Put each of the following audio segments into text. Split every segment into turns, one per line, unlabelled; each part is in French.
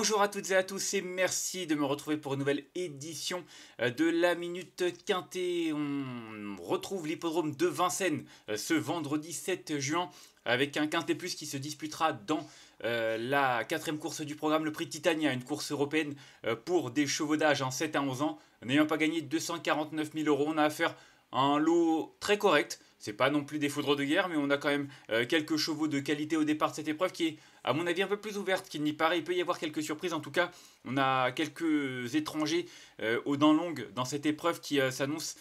Bonjour à toutes et à tous et merci de me retrouver pour une nouvelle édition euh, de la Minute Quintée. On retrouve l'hippodrome de Vincennes euh, ce vendredi 7 juin avec un Quintet Plus qui se disputera dans euh, la quatrième course du programme, le prix Titania, une course européenne pour des chevaux d'âge en hein, 7 à 11 ans. N'ayant pas gagné 249 000 euros, on a affaire à un lot très correct c'est pas non plus des foudres de guerre, mais on a quand même euh, quelques chevaux de qualité au départ de cette épreuve qui est, à mon avis, un peu plus ouverte qu'il n'y paraît. Il peut y avoir quelques surprises. En tout cas, on a quelques étrangers euh, aux dents longues dans cette épreuve qui euh, s'annonce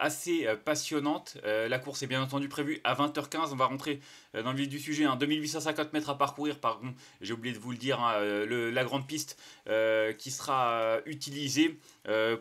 assez passionnante. la course est bien entendu prévue à 20h15. On va rentrer dans le vif du sujet. 2850 hein. mètres à parcourir, pardon, j'ai oublié de vous le dire. Hein, la grande piste qui sera utilisée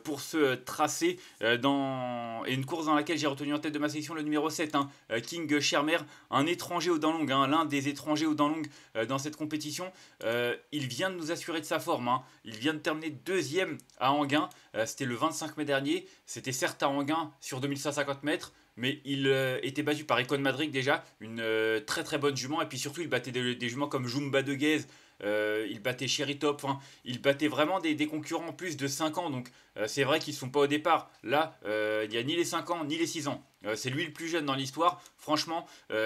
pour ce tracé dans... et une course dans laquelle j'ai retenu en tête de ma sélection le numéro c'est un hein. euh, King Chermer, un étranger au dents longues, hein, l'un des étrangers au dents longues euh, dans cette compétition. Euh, il vient de nous assurer de sa forme. Hein. Il vient de terminer deuxième à Anguin. C'était le 25 mai dernier. C'était certes à Anguin sur 2550 mètres mais il était battu par Econ Madrid déjà, une très très bonne jument, et puis surtout il battait des, juments comme Jumba de Gaze, euh, il battait Sherry Top, enfin, il battait vraiment des, concurrents plus de 5 ans, donc euh, c'est vrai qu'ils ne sont pas au départ. Là, euh, il n'y a ni les 5 ans, ni les 6 ans. c'est lui le plus jeune dans l'histoire. Franchement,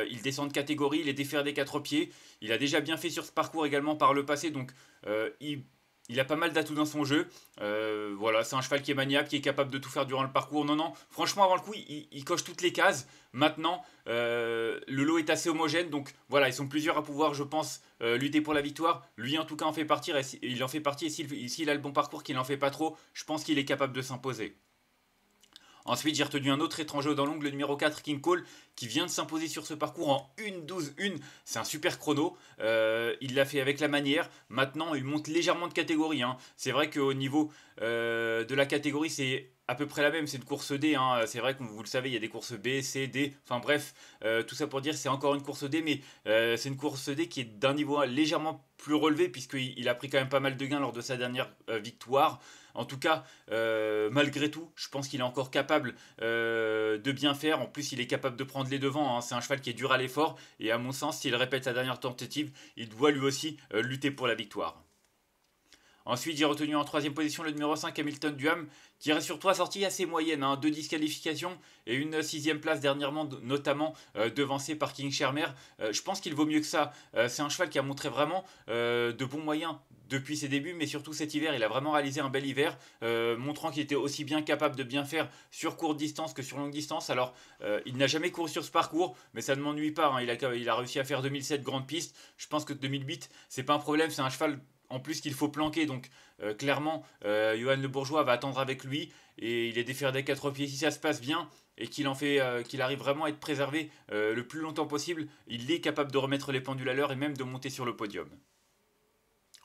il descend de catégorie, il est défaire des quatre pieds. Il a déjà bien fait sur ce parcours également par le passé, donc il il a pas mal d'atouts dans son jeu. Euh, voilà, c'est un cheval qui est maniable, qui est capable de tout faire durant le parcours. Non, non, franchement, avant le coup, il, coche toutes les cases. Maintenant, euh, le lot est assez homogène. Donc voilà, ils sont plusieurs à pouvoir, je pense, euh, lutter pour la victoire. Lui, en tout cas, en fait partie. Et il en fait partie. Et s'il a le bon parcours, qu'il n'en fait pas trop, je pense qu'il est capable de s'imposer. Ensuite, j'ai retenu un autre étranger dans l'ongle, le numéro 4, King Cole, qui vient de s'imposer sur ce parcours en 1-12-1. C'est un super chrono. Euh, il l'a fait avec la manière. Maintenant, il monte légèrement de catégorie. Hein. C'est vrai qu'au niveau euh, de la catégorie, c'est à peu près la même, c'est une course D. Hein. C'est vrai que vous le savez, il y a des courses B, C, D. Enfin bref, euh, tout ça pour dire c'est encore une course D, mais euh, c'est une course D qui est d'un niveau légèrement plus relevé, puisqu'il a pris quand même pas mal de gains lors de sa dernière victoire. En tout cas, malgré tout, je pense qu'il est encore capable de bien faire. En plus, il est capable de prendre les devants. Hein. C'est un cheval qui est dur à l'effort. Et à mon sens, s'il répète sa dernière tentative, il doit lui aussi lutter pour la victoire. Ensuite, j'ai retenu en troisième position le numéro 5 Hamilton Duham, qui reste sur trois sorties assez moyennes, hein, deux disqualifications et une sixième place dernièrement, notamment devancé euh, devancée par King Shermer. Euh, je pense qu'il vaut mieux que ça. Euh, c'est un cheval qui a montré vraiment de bons moyens depuis ses débuts, mais surtout cet hiver, il a vraiment réalisé un bel hiver, montrant qu'il était aussi bien capable de bien faire sur courte distance que sur longue distance. Alors, il n'a jamais couru sur ce parcours, mais ça ne m'ennuie pas. Hein. Il, a, réussi à faire 2007 grandes pistes, Je pense que 2008, c'est pas un problème. C'est un cheval en plus qu'il faut planquer. Donc euh, clairement, euh, Johan Le Bourgeois va attendre avec lui et il est défaire des quatre pieds. Si ça se passe bien et qu'il euh, qu'il arrive vraiment à être préservé le plus longtemps possible, il est capable de remettre les pendules à l'heure et même de monter sur le podium.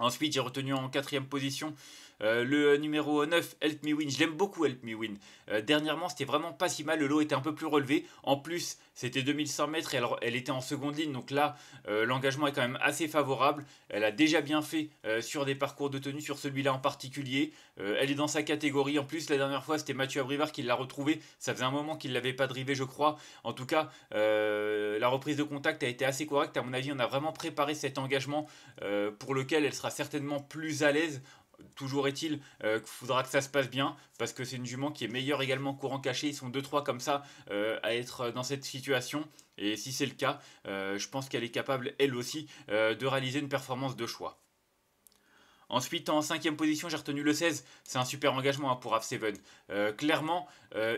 Ensuite, j'ai retenu en quatrième position euh, le numéro 9, Help Me Win. Je l'aime beaucoup, Help Me Win. Euh, dernièrement, c'était vraiment pas si mal. Le lot était un peu plus relevé. En plus, c'était 2100 mètres et elle, était en seconde ligne. Donc là, euh, l'engagement est quand même assez favorable. Elle a déjà bien fait sur des parcours de tenue, sur celui-là en particulier. elle est dans sa catégorie. En plus, la dernière fois, c'était Mathieu Abrivard qui l'a retrouvée. Ça faisait un moment qu'il ne l'avait pas drivé, je crois. En tout cas, la reprise de contact a été assez correcte. À mon avis, on a vraiment préparé cet engagement pour lequel elle sera certainement plus à l'aise toujours est-il euh, qu'il faudra que ça se passe bien parce que c'est une jument qui est meilleure également courant caché. Ils sont 2-3 comme ça euh, à être dans cette situation. Et si c'est le cas, euh, je pense qu'elle est capable elle aussi de réaliser une performance de choix. Ensuite, en cinquième position, j'ai retenu le 16. C'est un super engagement hein, pour AF7. clairement,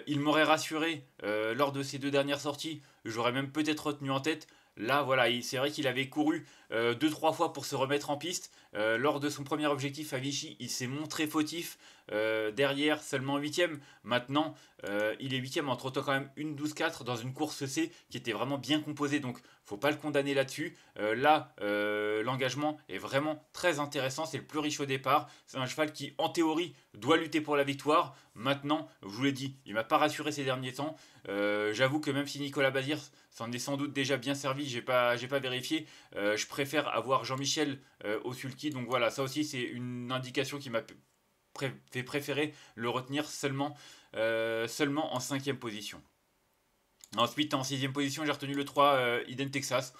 il m'aurait rassuré lors de ses deux dernières sorties. J'aurais même peut-être retenu en tête. Là, voilà, c'est vrai qu'il avait couru 2-3 fois pour se remettre en piste. Euh, lors de son premier objectif à Vichy, il s'est montré fautif. Euh, derrière, seulement 8ème. Maintenant, euh, il est 8ème entre temps quand même une 12-4 dans une course C qui était vraiment bien composée. Donc, faut pas le condamner là-dessus. là, l'engagement est vraiment très intéressant. C'est le plus riche au départ. C'est un cheval qui, en théorie, doit lutter pour la victoire. Maintenant, je vous l'ai dit, il m'a pas rassuré ces derniers temps. J'avoue que même si Nicolas Bazir s'en est sans doute déjà bien servi, j'ai pas, pas vérifié. je préfère avoir Jean-Michel euh, au sulky. Donc voilà, ça aussi c'est une indication qui m'a fait préférer le retenir seulement, euh, seulement en cinquième position. Ensuite, en sixième position, j'ai retenu le 3, iden euh, Texas.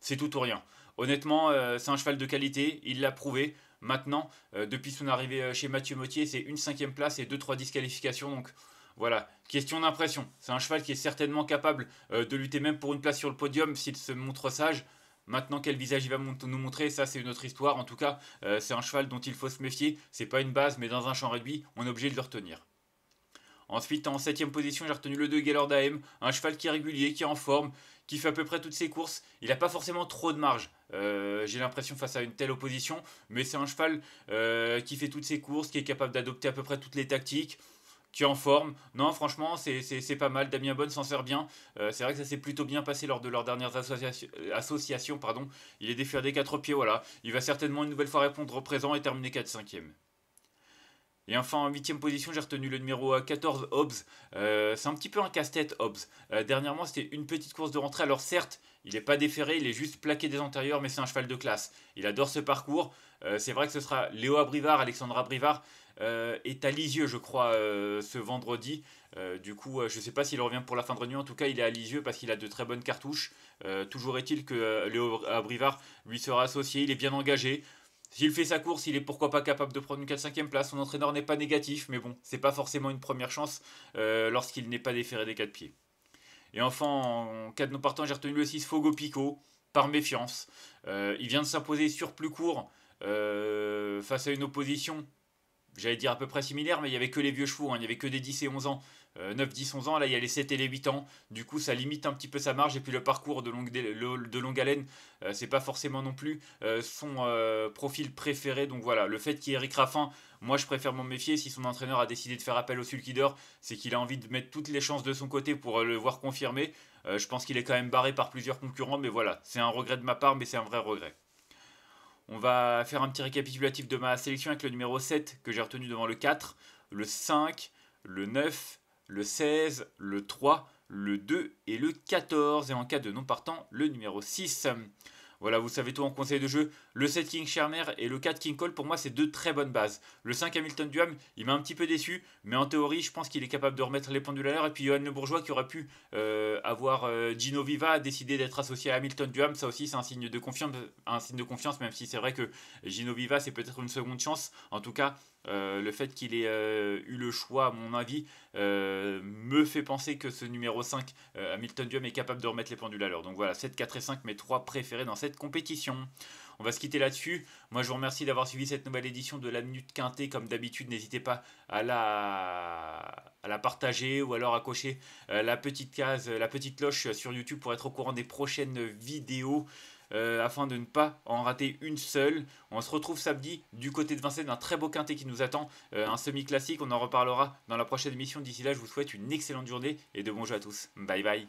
C'est tout ou rien. Honnêtement, c'est un cheval de qualité, il l'a prouvé. Maintenant, depuis son arrivée chez Mathieu Mottier, c'est une cinquième place et 2-3 disqualifications. Donc, voilà, question d'impression. C'est un cheval qui est certainement capable de lutter même pour une place sur le podium s'il se montre sage. Maintenant, quel visage il va nous montrer, ça c'est une autre histoire. En tout cas, euh, c'est un cheval dont il faut se méfier. C'est pas une base, mais dans un champ réduit, on est obligé de le retenir. Ensuite, en 7ème position, j'ai retenu le 2 Gaylord AM, un cheval qui est régulier, qui est en forme, qui fait à peu près toutes ses courses. Il n'a pas forcément trop de marge, euh, j'ai l'impression, face à une telle opposition, mais c'est un cheval euh, qui fait toutes ses courses, qui est capable d'adopter à peu près toutes les tactiques qui en forme. Non, franchement, c'est pas mal. Damien Bonne s'en sert bien. Euh, c'est vrai que ça s'est plutôt bien passé lors de leurs dernières euh, associations. pardon. Il est déféré des quatre pieds, voilà. Il va certainement une nouvelle fois répondre au présent et terminer 4-5e. Et enfin, en huitième position, j'ai retenu le numéro 14, euh, Hobbs. c'est un petit peu un casse-tête, Hobbs. dernièrement, c'était une petite course de rentrée. Alors certes, il n'est pas déféré, il est juste plaqué des antérieurs, mais c'est un cheval de classe. Il adore ce parcours. c'est vrai que ce sera Léo Abrivard, Alexandra Abrivard est euh, à Lisieux, je crois, euh, ce vendredi. Euh, du coup, je ne sais pas s'il revient pour la fin de nuit En tout cas, il est à Lisieux parce qu'il a de très bonnes cartouches. toujours est-il que Léo Abrivard lui sera associé. Il est bien engagé. S'il fait sa course, il est pourquoi pas capable de prendre une 4-5e place. Son entraîneur n'est pas négatif, mais bon, c'est pas forcément une première chance lorsqu'il n'est pas déféré des 4 pieds. Et enfin, en cas de nos partant, j'ai retenu le 6 Fogo Pico, par méfiance. il vient de s'imposer sur plus court face à une opposition j'allais dire à peu près similaire, mais il n'y avait que les vieux chevaux, hein. il n'y avait que des 10 et 11 ans. 9, 10, 11 ans, là il y a les 7 et les 8 ans, du coup ça limite un petit peu sa marge, et puis le parcours de longue, haleine, euh, c'est pas forcément non plus euh, son euh, profil préféré, donc voilà, le fait qu'il y ait Eric Raffin, moi je préfère m'en méfier, si son entraîneur a décidé de faire appel au Sulkider, c'est qu'il a envie de mettre toutes les chances de son côté pour le voir confirmer, je pense qu'il est quand même barré par plusieurs concurrents, mais voilà, c'est un regret de ma part, mais c'est un vrai regret. On va faire un petit récapitulatif de ma sélection avec le numéro 7 que j'ai retenu devant le 4, le 5, le 9, le 16, le 3, le 2 et le 14. Et en cas de non partant, le numéro 6. Voilà, vous savez tout en conseil de jeu. Le 7 King Shermer et le 4 King Cole, pour moi, c'est deux très bonnes bases. Le 5 Hamilton Duham, il m'a un petit peu déçu, mais en théorie, je pense qu'il est capable de remettre les pendules à l'heure. Et puis Johan Le Bourgeois, qui aurait pu euh, avoir euh, Gino Viva, a décidé d'être associé à Hamilton Duham. Ça aussi, c'est un signe de confiance, un signe de confiance, même si c'est vrai que Gino Viva, c'est peut-être une seconde chance. En tout cas, euh, le fait qu'il ait eu le choix, à mon avis, me fait penser que ce numéro 5, Hamilton Duham, est capable de remettre les pendules à l'heure. Donc voilà, 7, 4 et 5, mes trois préférés dans cette compétition. On va se quitter là-dessus. Moi, je vous remercie d'avoir suivi cette nouvelle édition de la Minute Quintée. Comme d'habitude, n'hésitez pas à la... à la partager ou alors à cocher euh, la petite case, la petite cloche sur YouTube pour être au courant des prochaines vidéos. Euh, afin de ne pas en rater une seule. On se retrouve samedi du côté de Vincennes, un très beau quintet qui nous attend, euh, un semi-classique, on en reparlera dans la prochaine émission. D'ici là, je vous souhaite une excellente journée et de bons jeux à tous. Bye bye.